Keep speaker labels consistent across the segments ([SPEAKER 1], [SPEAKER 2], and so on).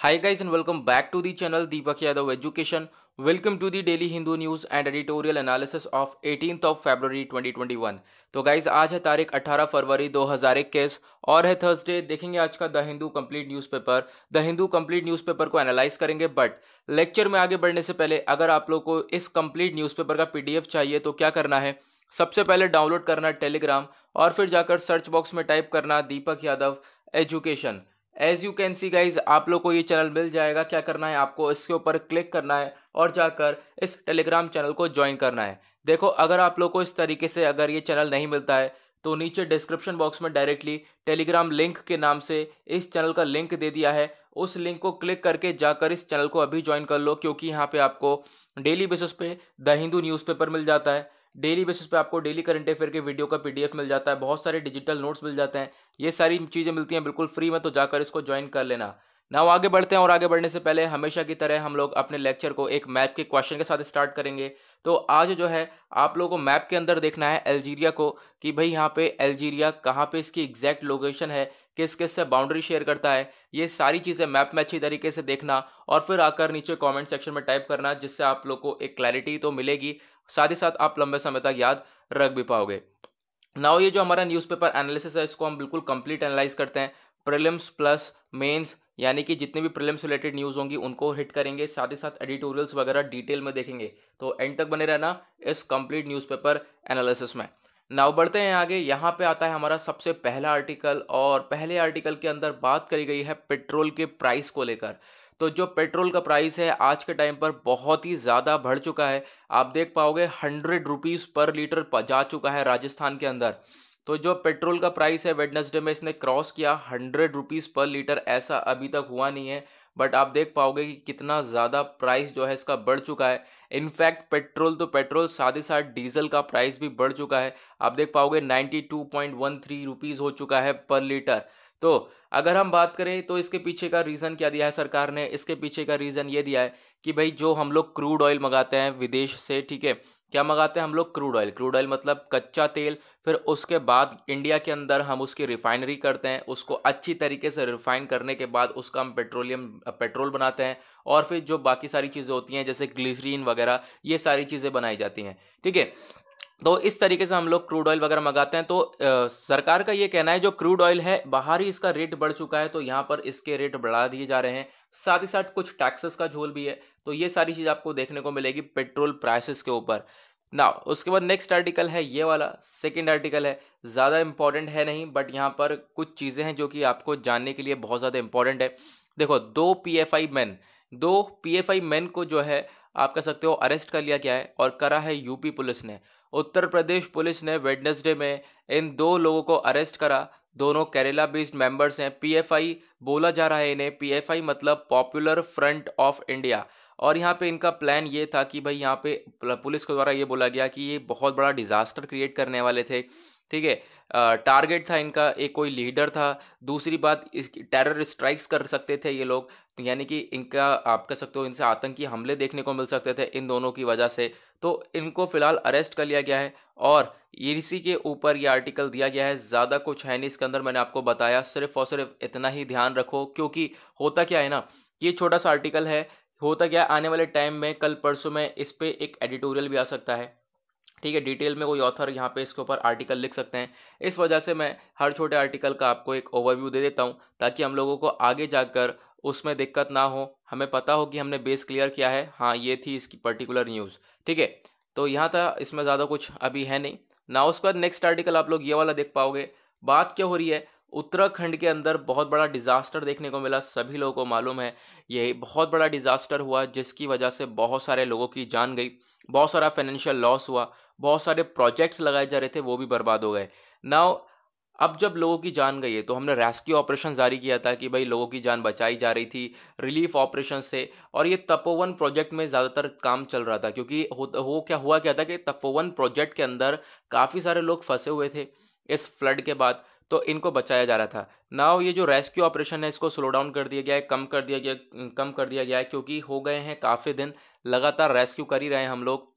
[SPEAKER 1] Hi guys and welcome back to the channel Deepak Yadav Education. Welcome to the Daily Hindu News and Editorial Analysis of 18th of February 2021. तो guys आज है तारीख 18 फरवरी 2021 और है Thursday देखेंगे आज का the Hindu complete newspaper the Hindu complete newspaper को एनालाइज करेंगे बट लेक्चर में आगे बढ़ने से पहले अगर आप लोग को इस कंप्लीट न्यूज़पेपर का पीडीएफ चाहिए तो क्या करना है सबसे पहले डाउनलोड करना टेलीग्राम और फिर जाकर सर्च बॉक्स में टाइप करना Deepak Yadav education as you can see guys आप लोग को ये चैनल मिल जाएगा क्या करना है आपको इसके ऊपर क्लिक करना है और जाकर इस टेलीग्राम चैनल को ज्वाइन करना है देखो अगर आप लोग को इस तरीके से अगर ये चैनल नहीं मिलता है तो नीचे डिस्क्रिप्शन बॉक्स में डायरेक्टली टेलीग्राम लिंक के नाम से इस चैनल का लिंक दे दिया है उस लिंक को क्लिक करके जाकर इस चैनल को अभी ज्वाइन कर लो क्योंकि यहाँ पे आपको डेली बेसिस पे द हिंदू न्यूज़पेपर मिल जाता है डेली बेसिस पे आपको डेली करंट अफेयर के वीडियो का पीडीएफ मिल जाता है बहुत सारे डिजिटल नोट्स मिल जाते हैं ये सारी चीज़ें मिलती हैं बिल्कुल फ्री में तो जाकर इसको ज्वाइन कर लेना ना आगे बढ़ते हैं और आगे बढ़ने से पहले हमेशा की तरह हम लोग अपने लेक्चर को एक मैप के क्वेश्चन के साथ स्टार्ट करेंगे तो आज जो है आप लोगों को मैप के अंदर देखना है अल्जीरिया को कि भाई यहाँ पे अल्जीरिया कहाँ पे इसकी एग्जैक्ट लोकेशन है किस किस से बाउंड्री शेयर करता है ये सारी चीज़ें मैप में अच्छी तरीके से देखना और फिर आकर नीचे कॉमेंट सेक्शन में टाइप करना जिससे आप लोग को एक क्लैरिटी तो मिलेगी साथ ही साथ आप लंबे समय तक याद रख भी पाओगे नाउ ये जो हमारा न्यूज़पेपर एनालिसिस है इसको हम बिल्कुल कंप्लीट एनालाइज करते हैं प्रिलिम्स प्लस मेंस यानी कि जितने भी प्रिलिम्स रिलेटेड न्यूज़ होंगी उनको हिट करेंगे साथ ही साथ एडिटोरियल्स वगैरह डिटेल में देखेंगे तो एंड तक बने रहना इस कंप्लीट न्यूज़पेपर एनालिसिस में नाउ बढ़ते हैं आगे यहाँ पे आता है हमारा सबसे पहला आर्टिकल और पहले आर्टिकल के अंदर बात करी गई है पेट्रोल के प्राइस को लेकर तो जो पेट्रोल का प्राइस है आज के टाइम पर बहुत ही ज़्यादा बढ़ चुका है आप देख पाओगे हंड्रेड रुपीज़ पर लीटर जा चुका है राजस्थान के अंदर तो जो पेट्रोल का प्राइस है वेडनेसडे में इसने क्रॉस किया हंड्रेड रुपीज़ पर लीटर ऐसा अभी तक हुआ नहीं है बट आप देख पाओगे कि कितना ज़्यादा प्राइस जो है इसका बढ़ चुका है इनफैक्ट पेट्रोल तो पेट्रोल साथ ही साथ डीजल का प्राइस भी बढ़ चुका है आप देख पाओगे ninety two point one three rupees हो चुका है पर लीटर तो अगर हम बात करें तो इसके पीछे का रीज़न क्या दिया है सरकार ने इसके पीछे का रीज़न ये दिया है कि भाई जो हम लोग क्रूड ऑयल मंगाते हैं विदेश से ठीक है क्या मंगाते हैं हम लोग क्रूड ऑयल क्रूड ऑयल मतलब कच्चा तेल फिर उसके बाद इंडिया के अंदर हम उसकी रिफाइनरी करते हैं उसको अच्छी तरीके से रिफाइन करने के बाद उसका हम पेट्रोलियम पेट्रोल बनाते हैं और फिर जो बाकी सारी चीज़ें होती हैं जैसे ग्लिसरीन वगैरह ये सारी चीज़ें बनाई जाती हैं ठीक है तो इस तरीके से हम लोग क्रूड ऑयल वगैरह मंगाते हैं तो आ, सरकार का ये कहना है जो क्रूड ऑयल है बाहर ही इसका रेट बढ़ चुका है तो यहाँ पर इसके रेट बढ़ा दिए जा रहे हैं साथ ही साथ कुछ टैक्सेस का झोल भी है तो ये सारी चीज़ आपको देखने को मिलेगी पेट्रोल प्राइसेस के ऊपर ना उसके बाद नेक्स्ट आर्टिकल है ये वाला सेकेंड आर्टिकल है ज़्यादा इंपॉर्टेंट है नहीं बट यहाँ पर कुछ चीज़ें हैं जो कि आपको जानने के लिए बहुत ज़्यादा इंपॉर्टेंट है देखो दो पी मैन दो पी मैन को जो है आप कह सकते हो अरेस्ट कर लिया गया है और करा है यूपी पुलिस ने उत्तर प्रदेश पुलिस ने वेडनेसडे में इन दो लोगों को अरेस्ट करा दोनों केरला बेस्ड मेंबर्स हैं पीएफआई बोला जा रहा है इन्हें पीएफआई मतलब पॉपुलर फ्रंट ऑफ इंडिया और यहाँ पे इनका प्लान ये था कि भाई यहाँ पे पुलिस के द्वारा ये बोला गया कि ये बहुत बड़ा डिजास्टर क्रिएट करने वाले थे ठीक है टारगेट था इनका एक कोई लीडर था दूसरी बात इस टेरर स्ट्राइक्स कर सकते थे ये लोग तो यानी कि इनका आप कह सकते हो इनसे आतंकी हमले देखने को मिल सकते थे इन दोनों की वजह से तो इनको फिलहाल अरेस्ट कर लिया गया है और इसी के ऊपर ये आर्टिकल दिया गया है ज़्यादा कुछ है नहीं इसके अंदर मैंने आपको बताया सिर्फ और सिर्फ इतना ही ध्यान रखो क्योंकि होता क्या है ना ये छोटा सा आर्टिकल है होता क्या आने वाले टाइम में कल परसों में इस पर एक एडिटोरियल भी आ सकता है ठीक है डिटेल में कोई ऑथर यहाँ पे इसके ऊपर आर्टिकल लिख सकते हैं इस वजह से मैं हर छोटे आर्टिकल का आपको एक ओवरव्यू दे देता हूँ ताकि हम लोगों को आगे जाकर उसमें दिक्कत ना हो हमें पता हो कि हमने बेस क्लियर किया है हाँ ये थी इसकी पर्टिकुलर न्यूज़ ठीक है तो यहाँ था इसमें ज़्यादा कुछ अभी है नहीं ना उसके बाद नेक्स्ट आर्टिकल आप लोग ये वाला देख पाओगे बात क्या हो रही है उत्तराखंड के अंदर बहुत बड़ा डिज़ास्टर देखने को मिला सभी लोगों को मालूम है ये बहुत बड़ा डिज़ास्टर हुआ जिसकी वजह से बहुत सारे लोगों की जान गई बहुत सारा फाइनेंशियल लॉस हुआ बहुत सारे प्रोजेक्ट्स लगाए जा रहे थे वो भी बर्बाद हो गए नाव अब जब लोगों की जान गई है तो हमने रेस्क्यू ऑपरेशन जारी किया था कि भाई लोगों की जान बचाई जा रही थी रिलीफ ऑपरेशन थे और ये तपोवन प्रोजेक्ट में ज़्यादातर काम चल रहा था क्योंकि हो, हो क्या हुआ क्या था कि तपोवन प्रोजेक्ट के अंदर काफ़ी सारे लोग फंसे हुए थे इस फ्लड के बाद तो इनको बचाया जा रहा था नाव ये जो रेस्क्यू ऑपरेशन है इसको स्लो डाउन कर दिया गया है कम कर दिया गया कम कर दिया गया है क्योंकि हो गए हैं काफ़ी दिन लगातार रेस्क्यू कर ही रहे हैं हम लोग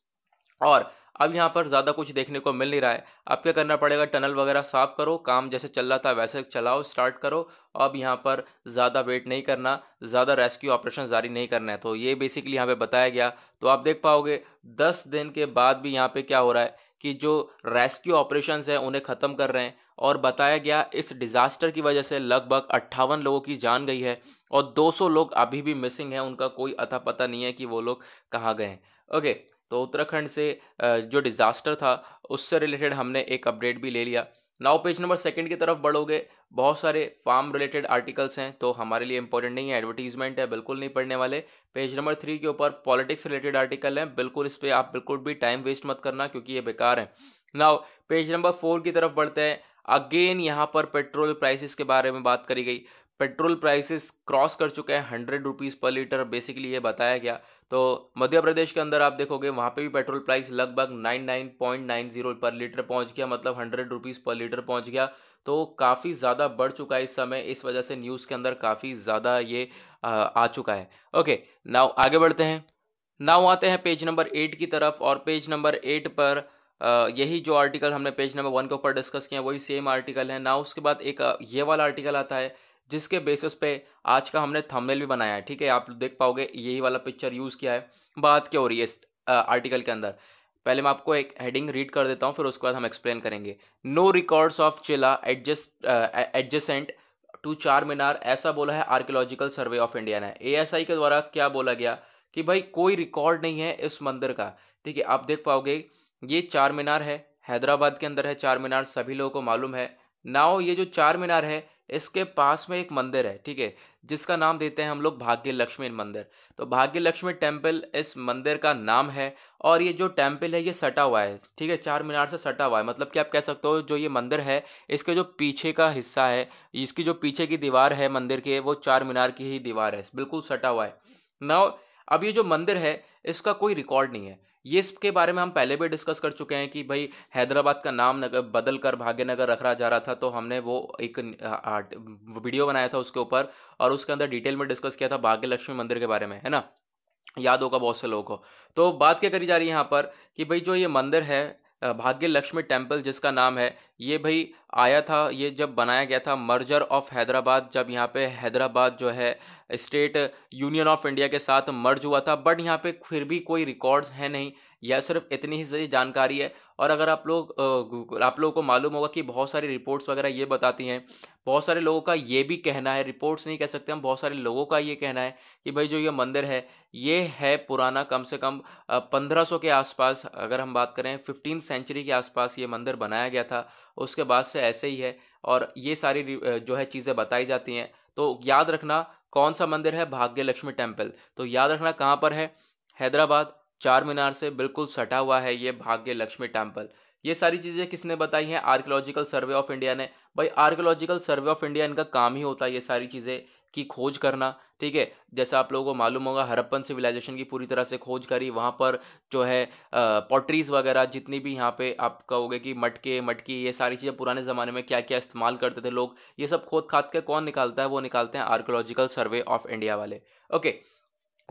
[SPEAKER 1] और अब यहाँ पर ज़्यादा कुछ देखने को मिल नहीं रहा है अब क्या करना पड़ेगा टनल वगैरह साफ़ करो काम जैसे चल रहा था वैसे चलाओ स्टार्ट करो अब यहाँ पर ज़्यादा वेट नहीं करना ज़्यादा रेस्क्यू ऑपरेशन जारी नहीं करना है तो ये बेसिकली यहाँ पे बताया गया तो आप देख पाओगे दस दिन के बाद भी यहाँ पर क्या हो रहा है कि जो रेस्क्यू ऑपरेशन हैं उन्हें ख़त्म कर रहे हैं और बताया गया इस डिज़ास्टर की वजह से लगभग अट्ठावन लोगों की जान गई है और 200 लोग अभी भी मिसिंग हैं उनका कोई अता पता नहीं है कि वो लोग कहाँ गए ओके ओके तो उत्तराखंड से जो डिज़ास्टर था उससे रिलेटेड हमने एक अपडेट भी ले लिया नाउ पेज नंबर सेकंड की तरफ बढ़ोगे बहुत सारे फार्म रिलेटेड आर्टिकल्स हैं तो हमारे लिए इंपॉर्टेंट नहीं है एडवर्टीजमेंट है बिल्कुल नहीं पढ़ने वाले पेज नंबर थ्री के ऊपर पॉलिटिक्स रिलेटेड आर्टिकल हैं बिल्कुल इस पर आप बिल्कुल भी टाइम वेस्ट मत करना क्योंकि ये बेकार है नाउ पेज नंबर फोर की तरफ बढ़ते हैं अगेन यहाँ पर पेट्रोल प्राइसिस के बारे में बात करी गई पेट्रोल प्राइसेस क्रॉस कर चुके हैं hundred rupees per litre basically ये बताया गया तो मध्य प्रदेश के अंदर आप देखोगे वहाँ पे भी पेट्रोल प्राइस लगभग nine nine point nine zero per litre पहुँच गया मतलब हंड्रेड रुपीज़ पर लीटर पहुँच गया तो काफ़ी ज़्यादा बढ़ चुका है इस समय इस वजह से न्यूज़ के अंदर काफ़ी ज़्यादा ये आ, आ चुका है ओके नाउ आगे बढ़ते हैं नाउ आते हैं पेज नंबर एट की तरफ और पेज नंबर एट पर यही जो आर्टिकल हमने पेज नंबर वन के ऊपर डिस्कस किया वही सेम आर्टिकल है ना उसके बाद एक ये वाला आर्टिकल आता है जिसके बेसिस पे आज का हमने थंबनेल भी बनाया है ठीक है आप देख पाओगे यही वाला पिक्चर यूज़ किया है बात क्या हो रही है इस आर्टिकल के अंदर पहले मैं आपको एक हेडिंग रीड कर देता हूँ फिर उसके बाद हम एक्सप्लेन करेंगे नो रिकॉर्ड्स ऑफ चिला adjust adjacent to Char Minar ऐसा बोला है आर्कियोलॉजिकल सर्वे ऑफ इंडिया ने ए के द्वारा क्या बोला गया कि भाई कोई रिकॉर्ड नहीं है इस मंदिर का ठीक है आप देख पाओगे ये चार मीनार है हैदराबाद के अंदर है चार मीनार सभी लोगों को मालूम है नाव ये जो चार मीनार है इसके पास में एक मंदिर है ठीक है जिसका नाम देते हैं हम लोग भाग्य लक्ष्मी मंदिर तो भाग्य लक्ष्मी टेम्पल इस मंदिर का नाम है और ये जो टेम्पल है ये सटा हुआ है ठीक है चार मीनार से सटा हुआ है मतलब कि आप कह सकते हो जो ये मंदिर है इसके जो पीछे का हिस्सा है इसकी जो पीछे की दीवार है मंदिर के वो चार मीनार की ही दीवार है बिल्कुल सटा हुआ है ना अब ये जो मंदिर है इसका कोई रिकॉर्ड नहीं है ये इसके बारे में हम पहले भी डिस्कस कर चुके हैं कि भाई हैदराबाद का नाम नगर बदल कर भाग्यनगर रहा जा रहा था तो हमने वो एक वीडियो बनाया था उसके ऊपर और उसके अंदर डिटेल में डिस्कस किया था भाग्य लक्ष्मी मंदिर के बारे में है ना याद होगा बहुत से लोगों को तो बात क्या करी जा रही है यहाँ पर कि भाई जो ये मंदिर है भाग्य लक्ष्मी टेम्पल जिसका नाम है ये भाई आया था ये जब बनाया गया था मर्जर ऑफ हैदराबाद जब यहाँ पे हैदराबाद जो है स्टेट यूनियन ऑफ इंडिया के साथ मर्ज हुआ था बट यहाँ पे फिर भी कोई रिकॉर्ड्स है नहीं यह सिर्फ इतनी ही सही जानकारी है और अगर आप लोग आप लोगों को मालूम होगा कि बहुत सारी रिपोर्ट्स वगैरह ये बताती हैं बहुत सारे लोगों का ये भी कहना है रिपोर्ट्स नहीं कह सकते हम बहुत सारे लोगों का ये कहना है कि भाई जो ये मंदिर है ये है पुराना कम से कम सौ के आसपास अगर हम बात करें फिफ्टीन सेंचुरी के आसपास ये मंदिर बनाया गया था उसके बाद से ऐसे ही है और ये सारी जो है चीज़ें बताई जाती हैं तो याद रखना कौन सा मंदिर है भाग्य लक्ष्मी टेम्पल तो याद रखना कहाँ पर है हैदराबाद चार मीनार से बिल्कुल सटा हुआ है ये भाग्य लक्ष्मी टेम्पल ये सारी चीज़ें किसने बताई हैं आर्कोलॉजिकल सर्वे ऑफ इंडिया ने भाई आर्कोलॉजिकल सर्वे ऑफ इंडिया इनका काम ही होता है ये सारी चीज़ें की खोज करना ठीक है जैसा आप लोगों को मालूम होगा हरप्पन सिविलाइजेशन की पूरी तरह से खोज करी वहाँ पर जो है पॉटरीज़ वगैरह जितनी भी यहाँ पे आप कहोगे कि मटके मटकी ये सारी चीज़ें पुराने ज़माने में क्या क्या इस्तेमाल करते थे लोग ये सब खोद खाद के कौन निकालता है वो निकालते हैं आर्कोलॉजिकल सर्वे ऑफ इंडिया वाले okay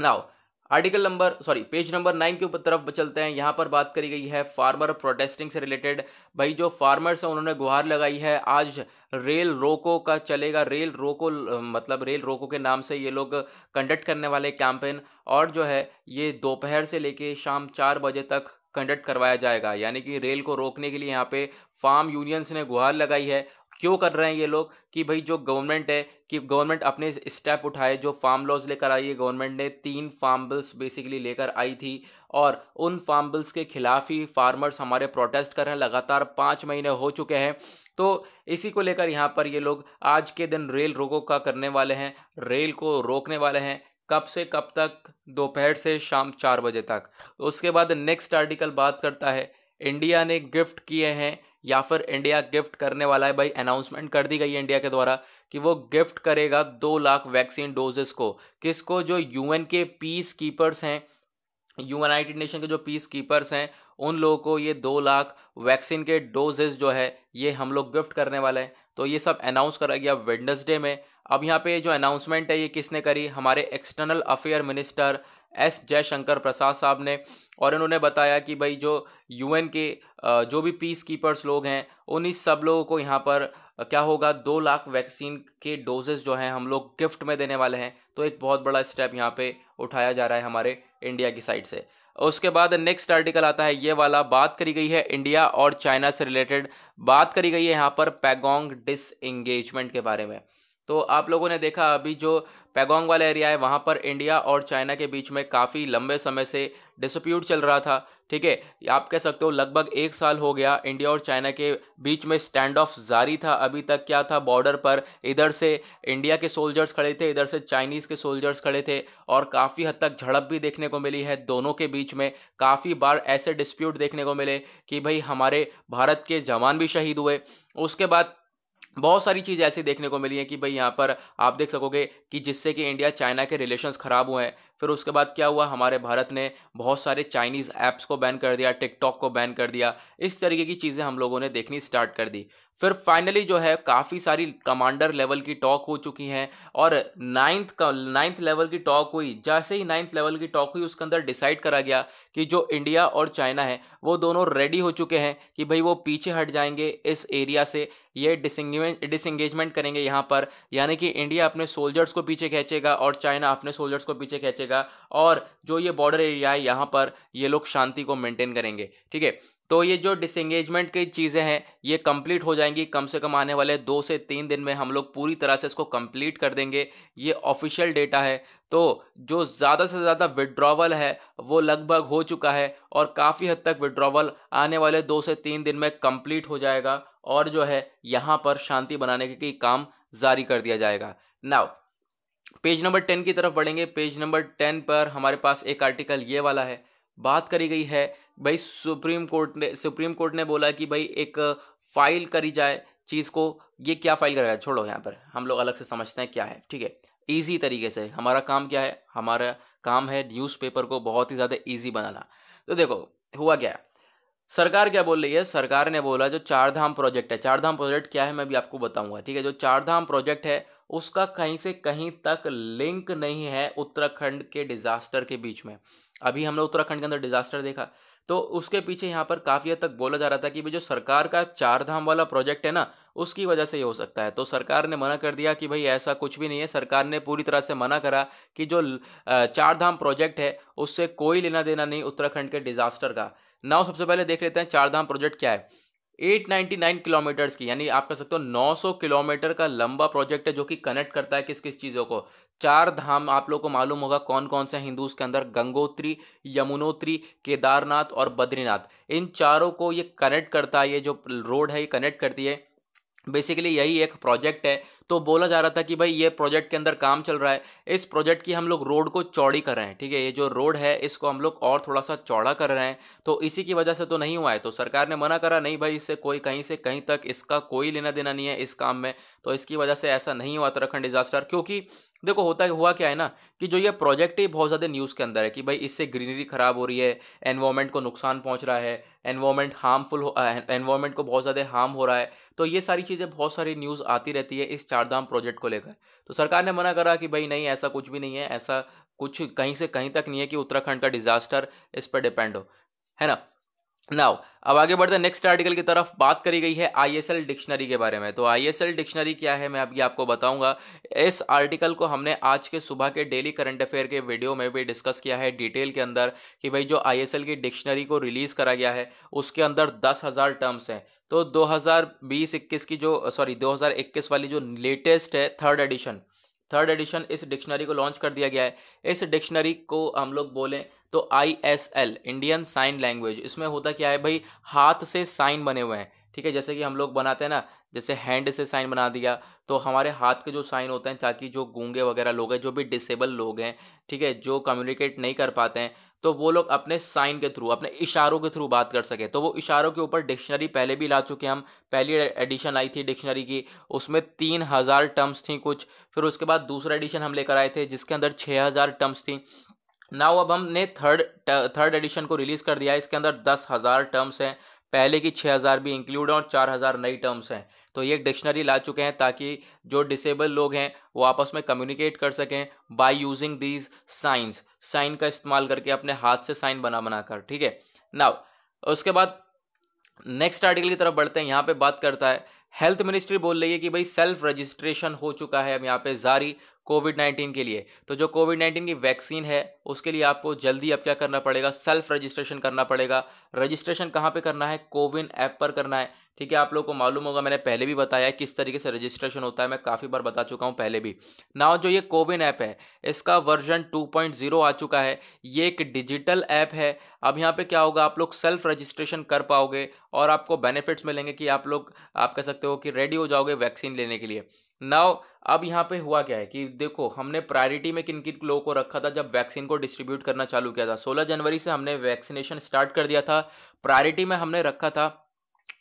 [SPEAKER 1] now article number sorry page number nine के ऊपर तरफ चलते हैं यहाँ पर बात करी गई है फार्मर प्रोटेस्टिंग से रिलेटेड भाई जो फार्मर्स हैं उन्होंने गुहार लगाई है आज रेल रोको का चलेगा रेल रोको मतलब रेल रोको के नाम से ये लोग कंडक्ट करने वाले कैंपेन और जो है ये दोपहर से लेके शाम चार बजे तक कंडक्ट करवाया जाएगा यानी कि रेल को रोकने के लिए यहाँ पे फार्म यूनियंस ने गुहार लगाई है क्यों कर रहे हैं ये लोग कि भाई जो गवर्नमेंट है कि गवर्नमेंट अपने स्टेप उठाए जो फार्म लॉज लेकर आई है गवर्नमेंट ने तीन फार्म बिल्स बेसिकली लेकर आई थी और उन फार्म बिल्स के खिलाफ ही फार्मर्स हमारे प्रोटेस्ट कर रहे हैं लगातार पाँच महीने हो चुके हैं तो इसी को लेकर यहाँ पर ये लोग आज के दिन रेल रोको का करने वाले हैं रेल को रोकने वाले हैं कब से कब तक दोपहर से शाम चार बजे तक उसके बाद नेक्स्ट आर्टिकल बात करता है इंडिया ने गिफ्ट किए हैं या फिर इंडिया गिफ्ट करने वाला है भाई अनाउंसमेंट कर दी गई है इंडिया के द्वारा कि वो गिफ्ट करेगा दो लाख वैक्सीन डोजेस को किसको जो यूएन के पीस कीपर्स हैं यूनाइटेड नेशन के जो पीस कीपर्स हैं उन लोगों को ये दो लाख वैक्सीन के डोजेस जो है ये हम लोग गिफ्ट करने वाले हैं तो ये सब अनाउंस करा गया वेडनेसडे में अब यहाँ पे जो अनाउंसमेंट है ये किसने करी हमारे external affair minister S Jaishankar Prasad साहब ने और इन्होंने बताया कि भाई जो यूएन के जो भी पीस कीपर्स लोग हैं उन्हीं सब लोगों को यहाँ पर क्या होगा दो लाख वैक्सीन के डोजेज जो हैं हम लोग गिफ्ट में देने वाले हैं तो एक बहुत बड़ा स्टेप यहाँ पे उठाया जा रहा है हमारे इंडिया की साइड से उसके बाद नेक्स्ट आर्टिकल आता है ये वाला बात करी गई है इंडिया और चाइना से रिलेटेड बात करी गई है यहाँ पर पैगोंग डिस के बारे में तो आप लोगों ने देखा अभी जो पैगोंग वाला एरिया है वहाँ पर इंडिया और चाइना के बीच में काफ़ी लंबे समय से डिस्प्यूट चल रहा था ठीक है आप कह सकते हो लगभग एक साल हो गया इंडिया और चाइना के बीच में स्टैंड ऑफ जारी था अभी तक क्या था बॉर्डर पर इधर से इंडिया के सोल्जर्स खड़े थे इधर से चाइनीज़ के सोल्जर्स खड़े थे और काफ़ी हद तक झड़प भी देखने को मिली है दोनों के बीच में काफ़ी बार ऐसे डिस्प्यूट देखने को मिले कि भाई हमारे भारत के जवान भी शहीद हुए उसके बाद बहुत सारी चीज़ ऐसी देखने को मिली है कि भाई यहाँ पर आप देख सकोगे कि जिससे कि इंडिया चाइना के रिलेशंस ख़राब हुए हैं फिर उसके बाद क्या हुआ हमारे भारत ने बहुत सारे चाइनीज़ ऐप्स को बैन कर दिया टिकटॉक को बैन कर दिया इस तरीके की चीज़ें हम लोगों ने देखनी स्टार्ट कर दी फिर फाइनली जो है काफ़ी सारी कमांडर लेवल की टॉक हो चुकी हैं और नाइन्थ का नाइन्थ लेवल की टॉक हुई जैसे ही नाइन्थ लेवल की टॉक हुई उसके अंदर डिसाइड करा गया कि जो इंडिया और चाइना है वो दोनों रेडी हो चुके हैं कि भाई वो पीछे हट जाएंगे इस एरिया से ये डिसंगेजमेंट डिसंगेजमेंट करेंगे यहाँ पर यानी कि इंडिया अपने सोल्जर्स को पीछे खींचेगा और चाइना अपने सोल्जर्स को पीछे खींचेगा रहेगा और जो ये बॉर्डर एरिया है यहाँ पर ये लोग शांति को मेंटेन करेंगे ठीक है तो ये जो डिसंगेजमेंट की चीज़ें हैं ये कंप्लीट हो जाएंगी कम से कम आने वाले दो से तीन दिन में हम लोग पूरी तरह से इसको कंप्लीट कर देंगे ये ऑफिशियल डेटा है तो जो ज़्यादा से ज़्यादा विड्रॉवल है वो लगभग हो चुका है और काफ़ी हद तक विड्रॉवल आने वाले दो से तीन दिन में कंप्लीट हो जाएगा और जो है यहाँ पर शांति बनाने के काम जारी कर दिया जाएगा नाउ पेज नंबर टेन की तरफ बढ़ेंगे पेज नंबर टेन पर हमारे पास एक आर्टिकल ये वाला है बात करी गई है भाई सुप्रीम कोर्ट ने सुप्रीम कोर्ट ने बोला कि भाई एक फाइल करी जाए चीज़ को ये क्या फाइल करेगा छोड़ो यहाँ पर हम लोग अलग से समझते हैं क्या है ठीक है ईजी तरीके से हमारा काम क्या है हमारा काम है न्यूज़पेपर को बहुत ही ज़्यादा ईजी बनाना तो देखो हुआ क्या है सरकार क्या बोल रही है सरकार ने बोला जो चारधाम प्रोजेक्ट है चारधाम प्रोजेक्ट क्या है मैं भी आपको बताऊंगा ठीक है जो चारधाम प्रोजेक्ट है उसका कहीं से कहीं तक लिंक नहीं है उत्तराखंड के डिज़ास्टर के बीच में अभी हमने उत्तराखंड के अंदर डिज़ास्टर देखा तो उसके पीछे यहाँ पर काफ़ी हद तक बोला जा रहा था कि भाई जो सरकार का चार धाम वाला प्रोजेक्ट है ना उसकी वजह से ये हो सकता है तो सरकार ने मना कर दिया कि भाई ऐसा कुछ भी नहीं है सरकार ने पूरी तरह से मना करा कि जो चार धाम प्रोजेक्ट है उससे कोई लेना देना नहीं उत्तराखंड के डिज़ास्टर का नाउ सबसे पहले देख लेते हैं चार धाम प्रोजेक्ट क्या है 899 किलोमीटर्स की यानी आप कह सकते हो 900 किलोमीटर का लंबा प्रोजेक्ट है जो कि कनेक्ट करता है किस किस चीज़ों को चार धाम आप लोग को मालूम होगा कौन कौन से हिंदूज के अंदर गंगोत्री यमुनोत्री केदारनाथ और बद्रीनाथ इन चारों को ये कनेक्ट करता है ये जो रोड है ये कनेक्ट करती है बेसिकली यही एक प्रोजेक्ट है तो बोला जा रहा था कि भाई ये प्रोजेक्ट के अंदर काम चल रहा है इस प्रोजेक्ट की हम लोग रोड को चौड़ी कर रहे हैं ठीक है ये जो रोड है इसको हम लोग और थोड़ा सा चौड़ा कर रहे हैं तो इसी की वजह से तो नहीं हुआ है तो सरकार ने मना करा नहीं भाई इससे कोई कहीं से कहीं तक इसका कोई लेना देना नहीं है इस काम में तो इसकी वजह से ऐसा नहीं हुआ उत्तराखंड डिजास्टर क्योंकि देखो होता है हुआ क्या है ना कि जो ये प्रोजेक्ट ही बहुत ज़्यादा न्यूज़ के अंदर है कि भाई इससे ग्रीनरी ख़राब हो रही है एनवायरमेंट को नुकसान पहुंच रहा है एनवायरमेंट हार्मफुल एनवायरमेंट को बहुत ज़्यादा हार्म हो रहा है तो ये सारी चीज़ें बहुत सारी न्यूज़ आती रहती है इस चार चारधाम प्रोजेक्ट को लेकर तो सरकार ने मना करा कि भाई नहीं ऐसा कुछ भी नहीं है ऐसा कुछ कहीं से कहीं तक नहीं है कि उत्तराखंड का डिजास्टर इस पर डिपेंड हो है ना नाउ अब आगे बढ़ते हैं नेक्स्ट आर्टिकल की तरफ बात करी गई है आईएसएल डिक्शनरी के बारे में तो आईएसएल डिक्शनरी क्या है मैं अभी आपको बताऊंगा इस आर्टिकल को हमने आज के सुबह के डेली करंट अफेयर के वीडियो में भी डिस्कस किया है डिटेल के अंदर कि भाई जो आईएसएल की डिक्शनरी को रिलीज़ करा गया है उसके अंदर दस हज़ार टर्म्स हैं तो बीस इक्कीस की जो सॉरी इक्कीस वाली जो लेटेस्ट है थर्ड एडिशन थर्ड एडिशन इस डिक्शनरी को लॉन्च कर दिया गया है इस डिक्शनरी को हम लोग बोलें तो I S L Indian sign language इसमें होता क्या है भाई हाथ से साइन बने हुए हैं ठीक है जैसे कि हम लोग बनाते हैं ना जैसे हैंड से साइन बना दिया तो हमारे हाथ के जो साइन होते हैं ताकि जो गूंगे वगैरह लोग हैं जो भी डिसेबल लोग हैं ठीक है जो कम्युनिकेट नहीं कर पाते हैं तो वो लोग अपने साइन के थ्रू अपने इशारों के थ्रू बात कर सके तो वो इशारों के ऊपर डिक्शनरी पहले भी ला चुके हम पहली एडिशन आई थी डिक्शनरी की उसमें तीन हज़ार टर्म्स थी कुछ फिर उसके बाद दूसरा एडिशन हम लेकर आए थे जिसके अंदर छः हज़ार टर्म्स थी नाउ अब हमने थर्ड थर्ड एडिशन को रिलीज़ कर दिया इसके अंदर दस हज़ार टर्म्स हैं पहले की 6000 भी इंक्लूड हैं और 4000 नई टर्म्स हैं तो ये डिक्शनरी ला चुके हैं ताकि जो डिसेबल लोग हैं वो आपस में कम्युनिकेट कर सकें by using these signs sign का इस्तेमाल करके अपने हाथ से साइन बना बनाकर ठीक है नाउ उसके बाद नेक्स्ट आर्टिकल की तरफ बढ़ते हैं यहाँ पे बात करता है हेल्थ मिनिस्ट्री बोल रही है कि भाई सेल्फ रजिस्ट्रेशन हो चुका है अब यहाँ पे जारी कोविड नाइन्टीन के लिए तो जो कोविड नाइन्टीन की वैक्सीन है उसके लिए आपको जल्दी अब क्या करना पड़ेगा सेल्फ रजिस्ट्रेशन करना पड़ेगा रजिस्ट्रेशन कहाँ पे करना है कोविन ऐप पर करना है ठीक है आप लोग को मालूम होगा मैंने पहले भी बताया किस तरीके से रजिस्ट्रेशन होता है मैं काफ़ी बार बता चुका हूँ पहले भी नाउ जो ये कोविन ऐप है इसका वर्जन 2.0 आ चुका है ये एक डिजिटल ऐप है अब यहाँ पे क्या होगा आप लोग सेल्फ रजिस्ट्रेशन कर पाओगे और आपको बेनिफिट्स मिलेंगे कि आप लोग आप कह सकते हो कि रेडी हो जाओगे वैक्सीन लेने के लिए नाउ अब यहाँ पे हुआ क्या है कि देखो हमने प्रायोरिटी में किन किन लोगों को रखा था जब वैक्सीन को डिस्ट्रीब्यूट करना चालू किया था 16 जनवरी से हमने वैक्सीनेशन स्टार्ट कर दिया था प्रायोरिटी में हमने रखा था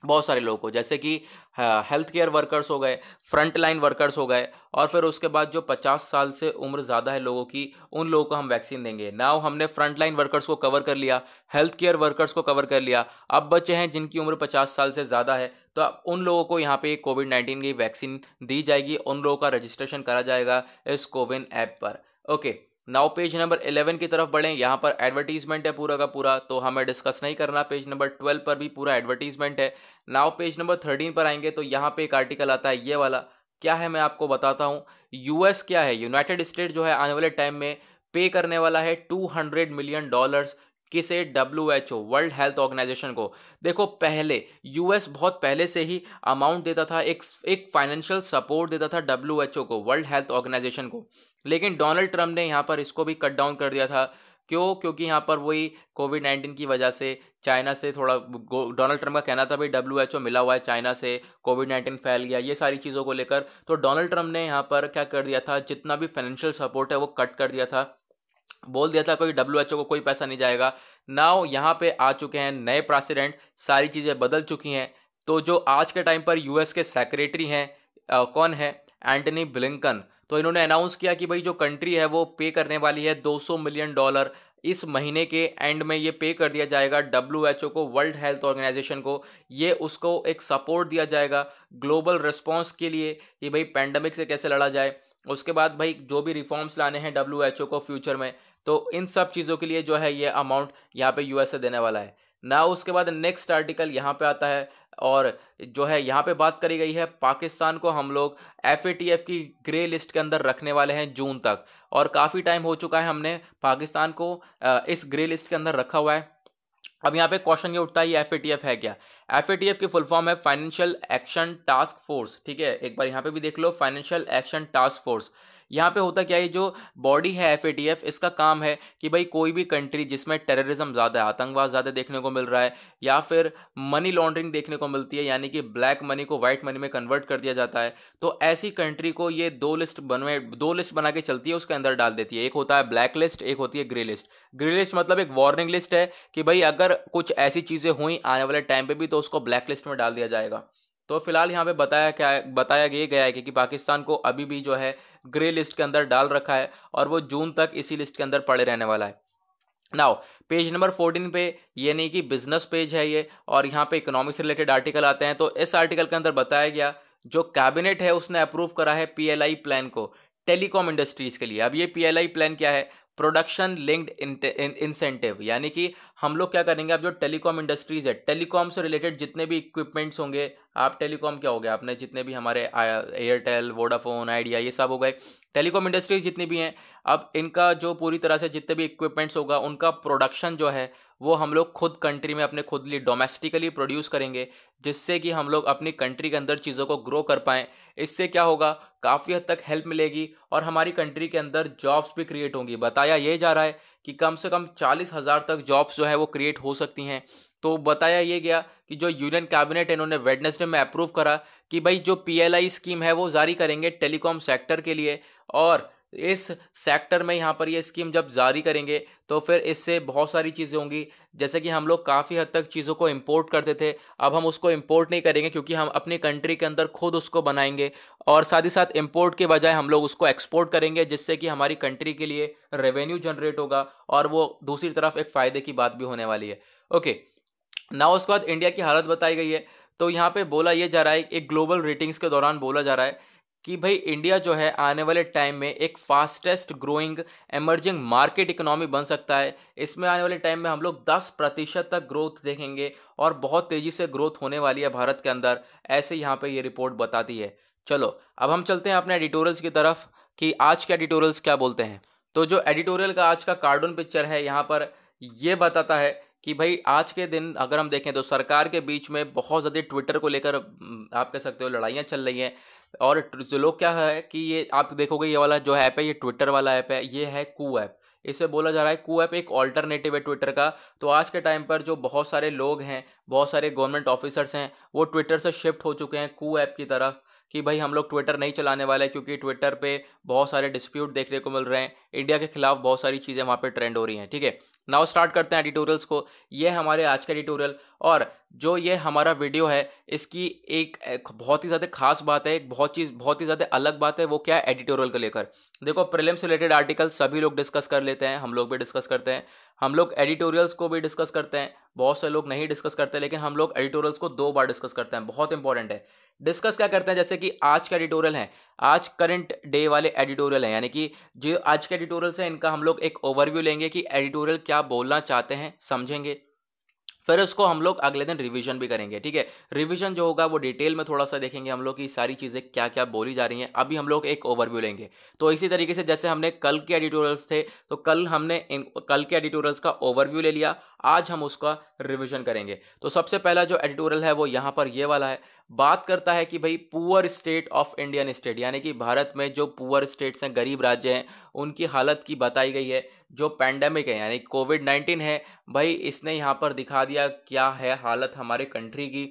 [SPEAKER 1] बहुत सारे लोगों को जैसे कि हेल्थ केयर वर्कर्स हो गए फ्रंट लाइन वर्कर्स हो गए और फिर उसके बाद जो 50 साल से उम्र ज़्यादा है लोगों की उन लोगों को हम वैक्सीन देंगे नाउ हमने फ्रंट लाइन वर्कर्स को कवर कर लिया हेल्थ केयर वर्कर्स को कवर कर लिया अब बचे हैं जिनकी उम्र 50 साल से ज़्यादा है तो अब उन लोगों को यहाँ पे कोविड नाइन्टीन की वैक्सीन दी जाएगी उन लोगों का रजिस्ट्रेशन करा जाएगा इस कोविन ऐप पर ओके नाउ पेज नंबर 11 की तरफ बढ़ें यहाँ पर एडवर्टीजमेंट है पूरा का पूरा तो हमें डिस्कस नहीं करना पेज नंबर 12 पर भी पूरा एडवर्टीजमेंट है नाउ पेज नंबर 13 पर आएंगे तो यहाँ पे एक आर्टिकल आता है ये वाला क्या है मैं आपको बताता हूँ यूएस क्या है यूनाइटेड स्टेट जो है आने वाले टाइम में पे करने वाला है टू हंड्रेड मिलियन डॉलर्स किसे W H O world health organisation को देखो पहले यूएस बहुत पहले से ही अमाउंट देता था एक एक फाइनेंशियल सपोर्ट देता था डब्ल्यू एच ओ को वर्ल्ड हेल्थ ऑर्गेनाइजेशन को लेकिन डोनाल्ड ट्रम्प ने यहाँ पर इसको भी कट डाउन कर दिया था क्यों क्योंकि यहाँ पर वही कोविड नाइन्टीन की वजह से चाइना से थोड़ा डोनाल्ड ट्रंप का कहना था भाई डब्ल्यू एच ओ मिला हुआ है चाइना से कोविड नाइन्टीन फैल गया ये सारी चीज़ों को लेकर तो डोनाल्ड ट्रंप ने यहाँ पर क्या कर दिया था जितना भी फाइनेंशियल सपोर्ट है वो कट कर दिया था बोल दिया था कोई डब्ल्यू एच ओ को कोई पैसा नहीं जाएगा नाउ यहाँ पे आ चुके हैं नए प्रेसिडेंट सारी चीज़ें बदल चुकी हैं तो जो आज के टाइम पर यूएस के सेक्रेटरी हैं कौन है एंटनी ब्लिंकन तो इन्होंने अनाउंस किया कि भाई जो कंट्री है वो पे करने वाली है 200 मिलियन डॉलर इस महीने के एंड में ये पे कर दिया जाएगा डब्ल्यू एच ओ को वर्ल्ड हेल्थ ऑर्गेनाइजेशन को ये उसको एक सपोर्ट दिया जाएगा ग्लोबल रिस्पॉन्स के लिए कि भाई पैंडमिक से कैसे लड़ा जाए उसके बाद भाई जो भी रिफॉर्म्स लाने हैं डब्ल्यू एच ओ को फ्यूचर में तो इन सब चीज़ों के लिए जो है ये अमाउंट यहाँ पे यूएसए देने वाला है ना उसके बाद नेक्स्ट आर्टिकल यहाँ पे आता है और जो है यहाँ पे बात करी गई है पाकिस्तान को हम लोग एफ की ग्रे लिस्ट के अंदर रखने वाले हैं जून तक और काफ़ी टाइम हो चुका है हमने पाकिस्तान को इस ग्रे लिस्ट के अंदर रखा हुआ है अब यहाँ पे क्वेश्चन ये उठता है एफ है क्या एफ की फुल फॉर्म है फाइनेंशियल एक्शन टास्क फोर्स ठीक है एक बार यहाँ पे भी देख लो फाइनेंशियल एक्शन टास्क फोर्स यहाँ पे होता क्या है जो बॉडी है एफ इसका काम है कि भाई कोई भी कंट्री जिसमें टेररिज्म ज़्यादा है आतंकवाद ज़्यादा देखने को मिल रहा है या फिर मनी लॉन्ड्रिंग देखने को मिलती है यानी कि ब्लैक मनी को व्हाइट मनी में कन्वर्ट कर दिया जाता है तो ऐसी कंट्री को ये दो लिस्ट बनवा दो लिस्ट बना के चलती है उसके अंदर डाल देती है एक होता है ब्लैक लिस्ट एक होती है ग्रे लिस्ट ग्रे लिस्ट मतलब एक वार्निंग लिस्ट है कि भाई अगर कुछ ऐसी चीज़ें हुई आने वाले टाइम पर भी तो उसको ब्लैक लिस्ट में डाल दिया जाएगा तो फिलहाल यहाँ पे बताया क्या बताया ये गया है कि, कि पाकिस्तान को अभी भी जो है ग्रे लिस्ट के अंदर डाल रखा है और वो जून तक इसी लिस्ट के अंदर पड़े रहने वाला है नाउ पेज नंबर फोर्टीन पे ये नहीं कि बिजनेस पेज है ये और यहाँ पे इकोनॉमिक से रिलेटेड आर्टिकल आते हैं तो इस आर्टिकल के अंदर बताया गया जो कैबिनेट है उसने अप्रूव करा है पीएलआई प्लान को टेलीकॉम इंडस्ट्रीज के लिए अब ये पीएलआई प्लान क्या है प्रोडक्शन लिंक्ड इंसेंटिव यानी कि हम लोग क्या करेंगे अब जो टेलीकॉम इंडस्ट्रीज है टेलीकॉम से रिलेटेड जितने भी इक्विपमेंट्स होंगे आप टेलीकॉम क्या हो गया आपने जितने भी हमारे एयरटेल वोडाफोन आइडिया ये सब हो गए टेलीकॉम इंडस्ट्रीज जितनी भी हैं अब इनका जो पूरी तरह से जितने भी इक्विपमेंट्स होगा उनका प्रोडक्शन जो है वो हम लोग खुद कंट्री में अपने खुद लिए डोमेस्टिकली प्रोड्यूस करेंगे जिससे कि हम लोग अपनी कंट्री के अंदर चीज़ों को ग्रो कर पाएँ इससे क्या होगा काफ़ी हद तक हेल्प मिलेगी और हमारी कंट्री के अंदर जॉब्स भी क्रिएट होंगी बताया ये जा रहा है कि कम से कम चालीस हज़ार तक जॉब्स जो है वो क्रिएट हो सकती हैं तो बताया ये गया कि जो यूनियन कैबिनेट इन्होंने वेडनेसडे में अप्रूव करा कि भाई जो पीएलआई स्कीम है वो जारी करेंगे टेलीकॉम सेक्टर के लिए और इस सेक्टर में यहाँ पर ये स्कीम जब जारी करेंगे तो फिर इससे बहुत सारी चीज़ें होंगी जैसे कि हम लोग काफ़ी हद तक चीज़ों को इंपोर्ट करते थे अब हम उसको इंपोर्ट नहीं करेंगे क्योंकि हम अपनी कंट्री के अंदर खुद उसको बनाएंगे और साथ ही साथ इंपोर्ट के बजाय हम लोग उसको एक्सपोर्ट करेंगे जिससे कि हमारी कंट्री के लिए रेवेन्यू जनरेट होगा और वो दूसरी तरफ एक फ़ायदे की बात भी होने वाली है ओके ना उसके बाद इंडिया की हालत बताई गई है तो यहाँ पे बोला ये जा रहा है एक ग्लोबल रेटिंग्स के दौरान बोला जा रहा है कि भाई इंडिया जो है आने वाले टाइम में एक fastest growing emerging market economy बन सकता है इसमें आने वाले टाइम में हम लोग 10 प्रतिशत तक ग्रोथ देखेंगे और बहुत तेज़ी से ग्रोथ होने वाली है भारत के अंदर ऐसे यहाँ पे ये रिपोर्ट बताती है चलो अब हम चलते हैं अपने एडिटोरियल्स की तरफ कि आज के एडिटोरियल्स क्या बोलते हैं तो जो एडिटोरियल का आज का कार्टून पिक्चर है यहाँ पर ये बताता है कि भाई आज के दिन अगर हम देखें तो सरकार के बीच में बहुत ज़्यादा ट्विटर को लेकर आप कह सकते हो लड़ाइयाँ चल रही हैं और लोग क्या है कि ये आप देखोगे ये वाला जो ऐप है ये ट्विटर वाला ऐप है ये है कू ऐप इसे बोला जा रहा है कू ऐप एक ऑल्टरनेटिव है ट्विटर का तो आज के टाइम पर जो बहुत सारे लोग हैं बहुत सारे गवर्नमेंट ऑफिसर्स हैं वो ट्विटर से शिफ्ट हो चुके हैं कू ऐप की तरफ कि भाई हम लोग ट्विटर नहीं चलाने वाले क्योंकि ट्विटर पे बहुत सारे डिस्प्यूट देखने को मिल रहे हैं इंडिया के खिलाफ बहुत सारी चीज़ें वहाँ पे ट्रेंड हो रही हैं ठीक है नाउ स्टार्ट करते हैं एडिटोरियल्स को ये हमारे आज का एडिटोरियल और जो ये हमारा वीडियो है इसकी एक, एक बहुत ही ज़्यादा खास बात है एक बहुत चीज़ बहुत ही ज़्यादा अलग बात है वो क्या है एडिटोरियल को लेकर देखो प्रिलिम से रिलेटेड आर्टिकल सभी लोग डिस्कस कर लेते हैं हम लोग भी डिस्कस करते हैं हम लोग एडिटोरियल्स को भी डिस्कस करते हैं बहुत से लोग नहीं डिस्कस करते लेकिन हम लोग एडिटोरियल्स को दो बार डिस्कस करते हैं बहुत इंपॉर्टेंट है डिस्कस क्या करते हैं जैसे कि आज का एडिटोरियल है आज करंट डे वाले एडिटोरियल हैं यानी कि जो आज के एडिटोरियल्स हैं इनका हम लोग एक ओवरव्यू लेंगे कि एडिटोरियल क्या बोलना चाहते हैं समझेंगे फिर उसको हम लोग अगले दिन रिवीजन भी करेंगे ठीक है रिवीजन जो होगा वो डिटेल में थोड़ा सा देखेंगे हम लोग की सारी चीज़ें क्या क्या बोली जा रही हैं अभी हम लोग एक ओवरव्यू लेंगे तो इसी तरीके से जैसे हमने कल के एडिटोरियल्स थे तो कल हमने इन, कल के एडिटोरियल्स का ओवरव्यू ले लिया आज हम उसका रिविजन करेंगे तो सबसे पहला जो एडिटोरियल है वो यहाँ पर ये वाला है बात करता है कि भाई poor state of Indian state यानी कि भारत में जो पुअर स्टेट्स हैं गरीब राज्य हैं उनकी हालत की बताई गई है जो पैंडेमिक है यानी कोविड नाइन्टीन है भाई इसने यहाँ पर दिखा दिया क्या है हालत हमारे कंट्री की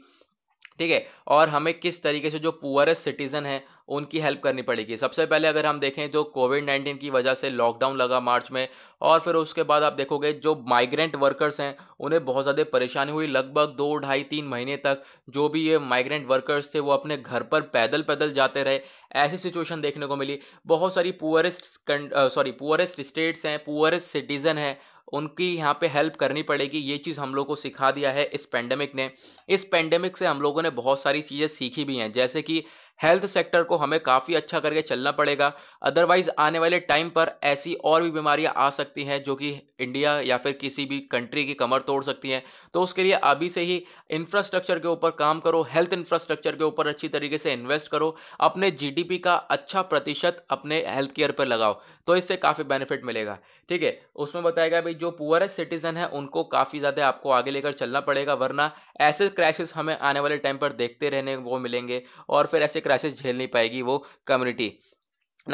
[SPEAKER 1] ठीक है और हमें किस तरीके से जो पुअरेस्ट सिटीज़न है उनकी हेल्प करनी पड़ेगी सबसे पहले अगर हम देखें जो कोविड नाइन्टीन की वजह से लॉकडाउन लगा मार्च में और फिर उसके बाद आप देखोगे जो माइग्रेंट वर्कर्स हैं उन्हें बहुत ज़्यादा परेशानी हुई लगभग दो ढाई तीन महीने तक जो भी ये माइग्रेंट वर्कर्स थे वो अपने घर पर पैदल पैदल जाते रहे ऐसी सिचुएशन देखने को मिली बहुत सारी पुअरेस्ट सॉरी पुअरेस्ट स्टेट्स हैं पुअरेस्ट सिटीज़न हैं उनकी यहाँ पे हेल्प करनी पड़ेगी ये चीज़ हम लोग को सिखा दिया है इस पेंडेमिक ने इस पेंडेमिक से हम लोगों ने बहुत सारी चीज़ें सीखी भी हैं जैसे कि हेल्थ सेक्टर को हमें काफ़ी अच्छा करके चलना पड़ेगा अदरवाइज आने वाले टाइम पर ऐसी और भी बीमारियां आ सकती हैं जो कि इंडिया या फिर किसी भी कंट्री की कमर तोड़ सकती हैं तो उसके लिए अभी से ही इंफ्रास्ट्रक्चर के ऊपर काम करो हेल्थ इंफ्रास्ट्रक्चर के ऊपर अच्छी तरीके से इन्वेस्ट करो अपने जी का अच्छा प्रतिशत अपने हेल्थ केयर पर लगाओ तो इससे काफ़ी बेनिफिट मिलेगा ठीक है उसमें बताया गया भाई जो पुअरेस्ट सिटीजन है उनको काफ़ी ज़्यादा आपको आगे लेकर चलना पड़ेगा वरना ऐसे क्राइसिस हमें आने वाले टाइम पर देखते रहने वो मिलेंगे और फिर ऐसे क्राइसिस झेल नहीं पाएगी वो कम्युनिटी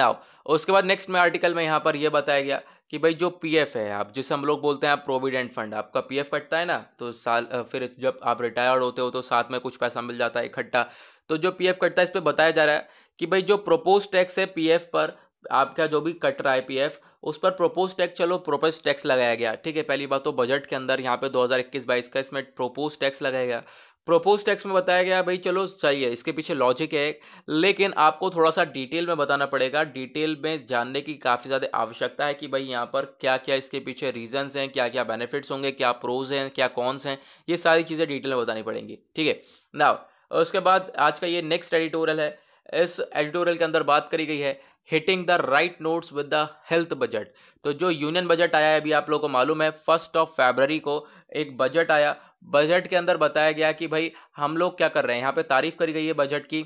[SPEAKER 1] नाउ उसके बाद नेक्स्ट में आर्टिकल में यहाँ पर यह बताया गया कि भाई जो पी एफ है आप जिसे हम लोग बोलते हैं आप प्रोविडेंट फंड आपका पी एफ कटता है ना तो साल फिर जब आप रिटायर्ड होते हो तो साथ में कुछ पैसा मिल जाता है इकट्ठा तो जो पी एफ कटता है इस पर बताया जा रहा है कि भाई जो प्रोपोज टैक्स है पी एफ पर आपका जो भी कट रहा है पी एफ उस पर प्रोपोज टैक्स चलो प्रोपोज टैक्स लगाया गया ठीक है पहली बात तो बजट के अंदर यहाँ पे इक्कीस बाईस का इसमें प्रोपोज टैक्स लगाया गया प्रोपोज टैक्स में बताया गया भाई चलो सही है इसके पीछे लॉजिक है लेकिन आपको थोड़ा सा डिटेल में बताना पड़ेगा डिटेल में जानने की काफ़ी ज़्यादा आवश्यकता है कि भाई यहाँ पर क्या क्या इसके पीछे रीजंस हैं क्या क्या बेनिफिट्स होंगे क्या प्रोज हैं क्या कॉन्स हैं ये सारी चीज़ें डिटेल में बतानी पड़ेंगी ठीक है ना उसके बाद आज का ये नेक्स्ट एडिटोरियल है इस एडिटोरियल के अंदर बात करी गई है hitting the right notes with the health budget तो जो यूनियन बजट आया है अभी आप लोगों को मालूम है फर्स्ट ऑफ फेबररी को एक बजट आया बजट के अंदर बताया गया कि भाई हम लोग क्या कर रहे हैं यहाँ पे तारीफ करी गई है बजट की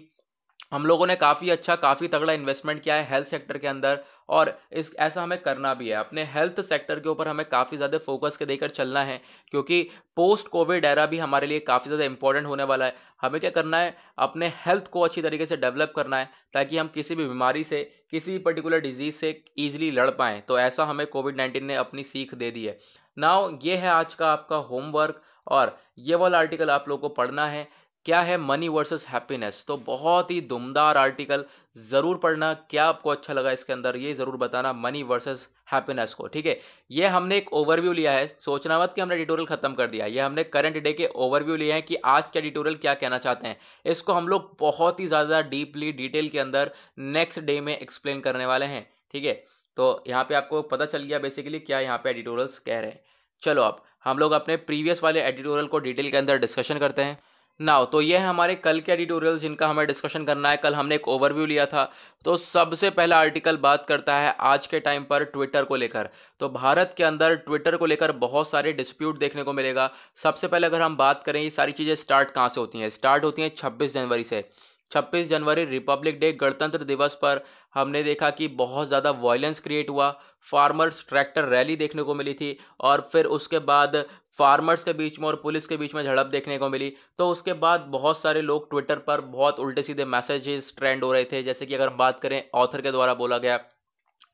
[SPEAKER 1] हम लोगों ने काफ़ी अच्छा काफ़ी तगड़ा इन्वेस्टमेंट किया है हेल्थ सेक्टर के अंदर और इस ऐसा हमें करना भी है अपने हेल्थ सेक्टर के ऊपर हमें काफ़ी ज़्यादा फोकस के देकर चलना है क्योंकि पोस्ट कोविड एरा भी हमारे लिए काफ़ी ज़्यादा इंपॉर्टेंट होने वाला है हमें क्या करना है अपने हेल्थ को अच्छी तरीके से डेवलप करना है ताकि हम किसी भी बीमारी से किसी भी पर्टिकुलर डिजीज़ से ईजिली लड़ पाएँ तो ऐसा हमें कोविड नाइन्टीन ने अपनी सीख दे दी है नाव ये है आज का आपका होमवर्क और ये वाला आर्टिकल आप लोग को पढ़ना है क्या है मनी वर्सेस हैप्पीनेस तो बहुत ही दुमदार आर्टिकल ज़रूर पढ़ना क्या आपको अच्छा लगा इसके अंदर ये ज़रूर बताना मनी वर्सेस हैप्पीनेस को ठीक है ये हमने एक ओवरव्यू लिया है सोचना मत कि हमने ट्यूटोरियल खत्म कर दिया ये हमने करंट डे के ओवरव्यू लिए हैं कि आज का ट्यूटोरियल क्या कहना चाहते हैं इसको हम लोग बहुत ही ज़्यादा डीपली डिटेल के अंदर नेक्स्ट डे में एक्सप्लेन करने वाले हैं ठीक है तो यहाँ पे आपको पता चल गया बेसिकली क्या यहाँ पे एडिटोरियल्स कह रहे हैं चलो अब हम लोग अपने प्रीवियस वाले एडिटोरियल को डिटेल के अंदर डिस्कशन करते हैं नाउ तो ये है हमारे कल के एडिटोरियल जिनका हमें डिस्कशन करना है कल हमने एक ओवरव्यू लिया था तो सबसे पहला आर्टिकल बात करता है आज के टाइम पर ट्विटर को लेकर तो भारत के अंदर ट्विटर को लेकर बहुत सारे डिस्प्यूट देखने को मिलेगा सबसे पहले अगर हम बात करें ये सारी चीज़ें स्टार्ट कहाँ से होती हैं स्टार्ट होती हैं छब्बीस जनवरी से छब्बीस जनवरी रिपब्लिक डे गणतंत्र दिवस पर हमने देखा कि बहुत ज़्यादा वॉयलेंस क्रिएट हुआ फार्मर्स ट्रैक्टर रैली देखने को मिली थी और फिर उसके बाद फार्मर्स के बीच में और पुलिस के बीच में झड़प देखने को मिली तो उसके बाद बहुत सारे लोग ट्विटर पर बहुत उल्टे सीधे मैसेजेस ट्रेंड हो रहे थे जैसे कि अगर हम बात करें ऑथर के द्वारा बोला गया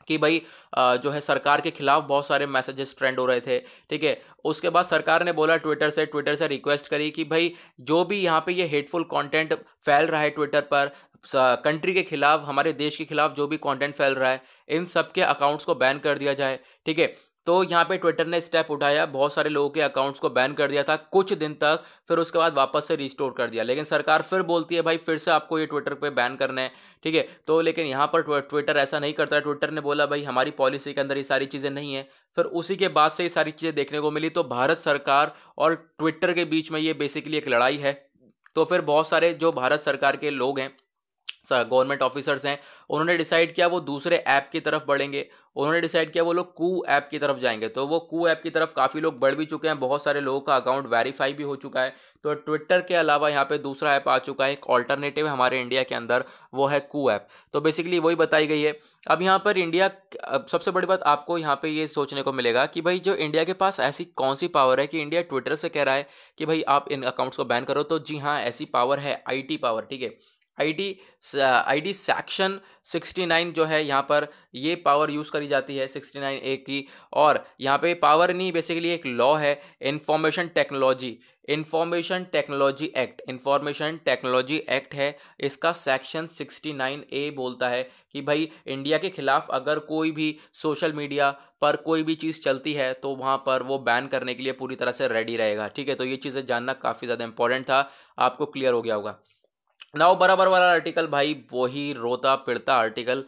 [SPEAKER 1] कि भाई जो है सरकार के खिलाफ बहुत सारे मैसेजेस ट्रेंड हो रहे थे ठीक है उसके बाद सरकार ने बोला ट्विटर से ट्विटर से रिक्वेस्ट करी कि भाई जो भी यहाँ पे ये हेटफुल कंटेंट फैल रहा है ट्विटर पर कंट्री के खिलाफ हमारे देश के खिलाफ जो भी कंटेंट फैल रहा है इन सब के अकाउंट्स को बैन कर दिया जाए ठीक है तो यहाँ पे ट्विटर ने स्टेप उठाया बहुत सारे लोगों के अकाउंट्स को बैन कर दिया था कुछ दिन तक फिर उसके बाद वापस से रिस्टोर कर दिया लेकिन सरकार फिर बोलती है भाई फिर से आपको ये ट्विटर पे बैन करना है ठीक है तो लेकिन यहाँ पर ट्विटर ऐसा नहीं करता ट्विटर ने बोला भाई हमारी पॉलिसी के अंदर ये सारी चीज़ें नहीं है फिर उसी के बाद से ये सारी चीज़ें देखने को मिली तो भारत सरकार और ट्विटर के बीच में ये बेसिकली एक लड़ाई है तो फिर बहुत सारे जो भारत सरकार के लोग हैं गवर्नमेंट ऑफिसर्स हैं उन्होंने डिसाइड किया वो दूसरे ऐप की तरफ बढ़ेंगे उन्होंने डिसाइड किया वो लोग कू ऐप की तरफ जाएंगे तो वो कू ऐप की तरफ काफ़ी लोग बढ़ भी चुके हैं बहुत सारे लोगों का अकाउंट वेरीफाई भी हो चुका है तो ट्विटर के अलावा यहाँ पे दूसरा ऐप आ चुका है एक ऑल्टरनेटिव हमारे इंडिया के अंदर वो है कू ऐप तो बेसिकली वही बताई गई है अब यहाँ पर इंडिया सबसे बड़ी बात आपको यहाँ पर ये सोचने को मिलेगा कि भाई जो इंडिया के पास ऐसी कौन सी पावर है कि इंडिया ट्विटर से कह रहा है कि भाई आप इन अकाउंट्स को बैन करो तो जी हाँ ऐसी पावर है आई पावर ठीक है आईडी आईडी सेक्शन 69 जो है यहाँ पर ये पावर यूज़ करी जाती है 69 ए की और यहाँ पे पावर नहीं बेसिकली एक लॉ है information technology information technology act information technology act है इसका सेक्शन 69 ए बोलता है कि भाई इंडिया के खिलाफ अगर कोई भी सोशल मीडिया पर कोई भी चीज़ चलती है तो वहाँ पर वो बैन करने के लिए पूरी तरह से रेडी रहेगा ठीक है तो ये चीज़ें जानना काफ़ी ज़्यादा इंपॉर्टेंट था आपको क्लियर हो गया होगा ना वो बराबर वाला आर्टिकल भाई वही रोता पिड़ता आर्टिकल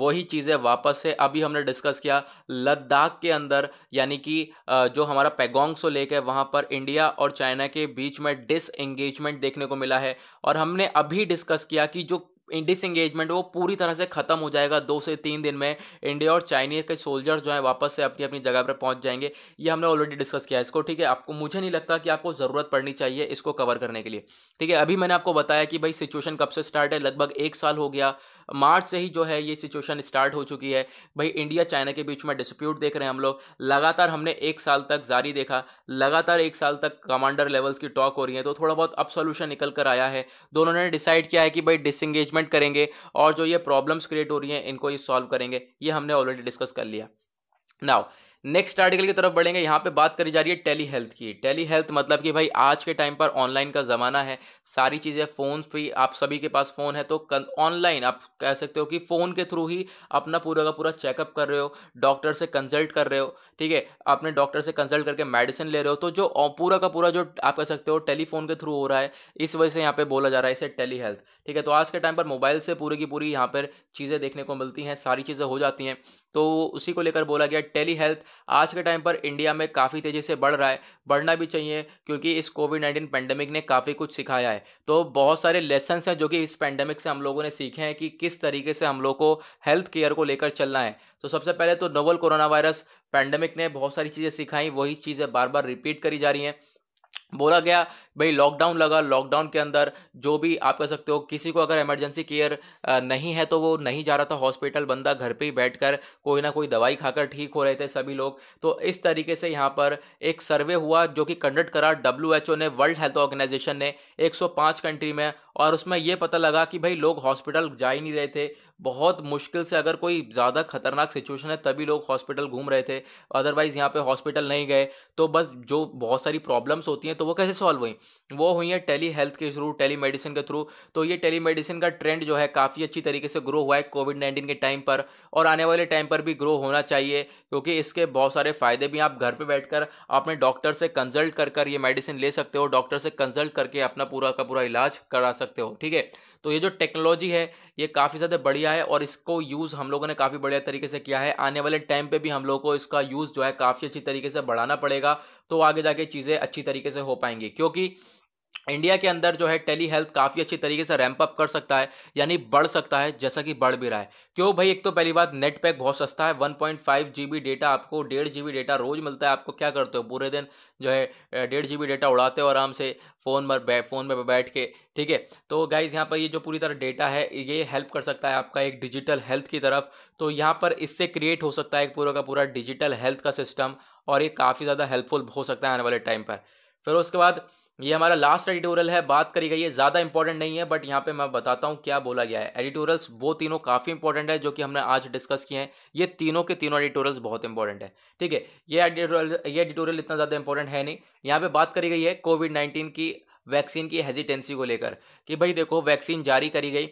[SPEAKER 1] वही चीज़ें वापस से अभी हमने डिस्कस किया लद्दाख के अंदर यानी कि जो हमारा पैगोंग सो लेक है वहाँ पर इंडिया और चाइना के बीच में डिस एंगेजमेंट देखने को मिला है और हमने अभी डिस्कस किया कि जो डिसंगेजमेंट वो पूरी तरह से ख़त्म हो जाएगा दो से तीन दिन में इंडिया और चाइनीज के सोल्जर जो है वापस से अपनी अपनी जगह पर पहुंच जाएंगे ये हमने ऑलरेडी डिस्कस किया है इसको ठीक है आपको मुझे नहीं लगता कि आपको ज़रूरत पड़नी चाहिए इसको कवर करने के लिए ठीक है अभी मैंने आपको बताया कि भाई सिचुएशन कब से स्टार्ट है लगभग एक साल हो गया मार्च से ही जो है ये सिचुएशन स्टार्ट हो चुकी है भाई इंडिया चाइना के बीच में डिस्प्यूट देख रहे हैं हम लोग लगातार हमने एक साल तक जारी देखा लगातार एक साल तक कमांडर लेवल्स की टॉक हो रही है तो थोड़ा बहुत अब सोल्यूशन निकल कर आया है दोनों ने डिसाइड किया है कि भाई डिसंगेजमेंट करेंगे और जो ये प्रॉब्लम्स क्रिएट हो रही हैं इनको ये सॉल्व करेंगे ये हमने ऑलरेडी डिस्कस कर लिया नाउ नेक्स्ट आर्टिकल की तरफ बढ़ेंगे यहाँ पे बात करी जा रही है टेली हेल्थ की टेली हेल्थ मतलब कि भाई आज के टाइम पर ऑनलाइन का ज़माना है सारी चीज़ें फ़ोन पे आप सभी के पास फ़ोन है तो ऑनलाइन आप कह सकते हो कि फ़ोन के थ्रू ही अपना पूरा का पूरा चेकअप कर रहे हो डॉक्टर से कंसल्ट कर रहे हो ठीक है अपने डॉक्टर से कंसल्ट करके मेडिसिन ले रहे हो तो जो पूरा का पूरा जो आप कह सकते हो टेलीफोन के थ्रू हो रहा है इस वजह से यहाँ पर बोला जा रहा है इसे टेली हेल्थ ठीक है तो आज के टाइम पर मोबाइल से पूरी की पूरी यहाँ पर चीज़ें देखने को मिलती हैं सारी चीज़ें हो जाती हैं तो उसी को लेकर बोला गया टेली हेल्थ आज के टाइम पर इंडिया में काफ़ी तेज़ी से बढ़ रहा है बढ़ना भी चाहिए क्योंकि इस कोविड नाइन्टीन पैंडेमिक ने काफ़ी कुछ सिखाया है तो बहुत सारे लेसन्स हैं जो कि इस पैंडमिक से हम लोगों ने सीखे हैं कि किस तरीके से हम लोग को हेल्थ केयर को लेकर चलना है तो सबसे पहले तो नोवल कोरोना वायरस पैंडमिक ने बहुत सारी चीज़ें सिखाई वही चीज़ें बार बार रिपीट करी जा रही हैं बोला गया भाई लॉकडाउन लगा लॉकडाउन के अंदर जो भी आप कह सकते हो किसी को अगर इमरजेंसी केयर नहीं है तो वो नहीं जा रहा था हॉस्पिटल बंदा घर पे ही बैठकर कोई ना कोई दवाई खाकर ठीक हो रहे थे सभी लोग तो इस तरीके से यहाँ पर एक सर्वे हुआ जो कि कंडक्ट करा डब्ल्यू ने वर्ल्ड हेल्थ ऑर्गेनाइजेशन ने एक कंट्री में और उसमें यह पता लगा कि भाई लोग हॉस्पिटल जा ही नहीं रहे थे बहुत मुश्किल से अगर कोई ज़्यादा खतरनाक सिचुएशन है तभी लोग हॉस्पिटल घूम रहे थे अदरवाइज़ यहाँ पे हॉस्पिटल नहीं गए तो बस जो बहुत सारी प्रॉब्लम्स होती हैं तो वो कैसे सॉल्व हुई वो हुई हैं टेली हेल्थ के थ्रू टेली मेडिसिन के थ्रू तो ये टेली मेडिसिन का ट्रेंड जो है काफ़ी अच्छी तरीके से ग्रो हुआ है कोविड नाइन्टीन के टाइम पर और आने वाले टाइम पर भी ग्रो होना चाहिए क्योंकि इसके बहुत सारे फ़ायदे भी आप घर पर बैठ अपने डॉक्टर से कंसल्ट कर कर ये मेडिसिन ले सकते हो डॉक्टर से कंसल्ट करके अपना पूरा का पूरा इलाज करा सकते हो ठीक है तो ये जो टेक्नोलॉजी है ये काफ़ी ज़्यादा बढ़िया किया है और इसको यूज़ हम लोगों ने काफ़ी बढ़िया तरीके से किया है आने वाले टाइम पे भी हम लोगों को इसका यूज़ जो है काफ़ी अच्छी तरीके से बढ़ाना पड़ेगा तो आगे जाके चीज़ें अच्छी तरीके से हो पाएंगी क्योंकि इंडिया के अंदर जो है टेली हेल्थ काफ़ी अच्छी तरीके से रैंप अप कर सकता है यानी बढ़ सकता है जैसा कि बढ़ भी रहा है क्यों भाई एक तो पहली बात नेट पैक बहुत सस्ता है 1.5 पॉइंट डेटा आपको डेढ़ जी डेटा रोज मिलता है आपको क्या करते हो पूरे दिन जो है डेढ़ जी डेटा उड़ाते हो आराम से फ़ोन पर बै फ़ोन पर बैठ के ठीक है तो गाइज़ यहाँ पर ये जो पूरी तरह डेटा है ये हेल्प कर सकता है आपका एक डिजिटल हेल्थ की तरफ तो यहाँ पर इससे क्रिएट हो सकता है एक पूरा का पूरा डिजिटल हेल्थ का सिस्टम और ये काफ़ी ज़्यादा हेल्पफुल हो सकता है आने वाले टाइम पर फिर उसके बाद ये हमारा लास्ट एडिटोरियल है बात करी गई है ज़्यादा इंपॉर्टेंट नहीं है बट यहाँ पे मैं बताता हूँ क्या बोला गया है एडिटोरियल्स वो तीनों काफ़ी इंपॉर्टेंट है जो कि हमने आज डिस्कस किए हैं ये तीनों के तीनों एडिटोरियल्स बहुत इंपॉर्टेंट है ठीक है ये एडिटोरियल ये एडिटोरियल इतना ज़्यादा इंपॉर्टेंट है नहीं यहाँ पे बात करी गई है कोविड नाइन्टीन की वैक्सीन की हेजिटेंसी को लेकर कि भाई देखो वैक्सीन जारी करी गई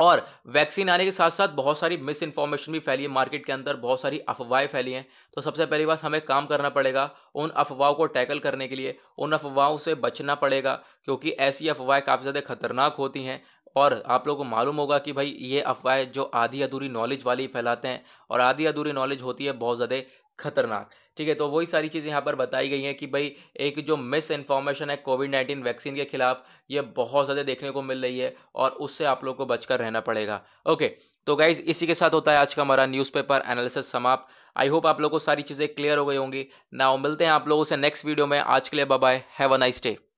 [SPEAKER 1] और वैक्सीन आने के साथ साथ बहुत सारी मिस इन्फॉर्मेशन भी फैली है मार्केट के अंदर बहुत सारी अफवाहें फैली हैं तो सबसे पहली बात हमें काम करना पड़ेगा उन अफवाहों को टैकल करने के लिए उन अफवाहों से बचना पड़ेगा क्योंकि ऐसी अफवाहें काफ़ी ज़्यादा खतरनाक होती हैं और आप लोगों को मालूम होगा कि भाई ये अफवाहें जो आधी अधूरी नॉलेज वाली फैलाते हैं और आधी अधूरी नॉलेज होती है बहुत ज़्यादा खतरनाक ठीक है तो वही सारी चीज़ें यहाँ पर बताई गई हैं कि भाई एक जो मिस इन्फॉर्मेशन है कोविड नाइन्टीन वैक्सीन के खिलाफ ये बहुत ज़्यादा देखने को मिल रही है और उससे आप लोग को बचकर रहना पड़ेगा ओके तो गाइज इसी के साथ होता है आज का हमारा न्यूज़पेपर एनालिसिस समाप्त आई होप आप लोगों को सारी चीज़ें क्लियर हो गई होंगी नाउ मिलते हैं आप लोगों से नेक्स्ट वीडियो में आज के लिए bye have a nice day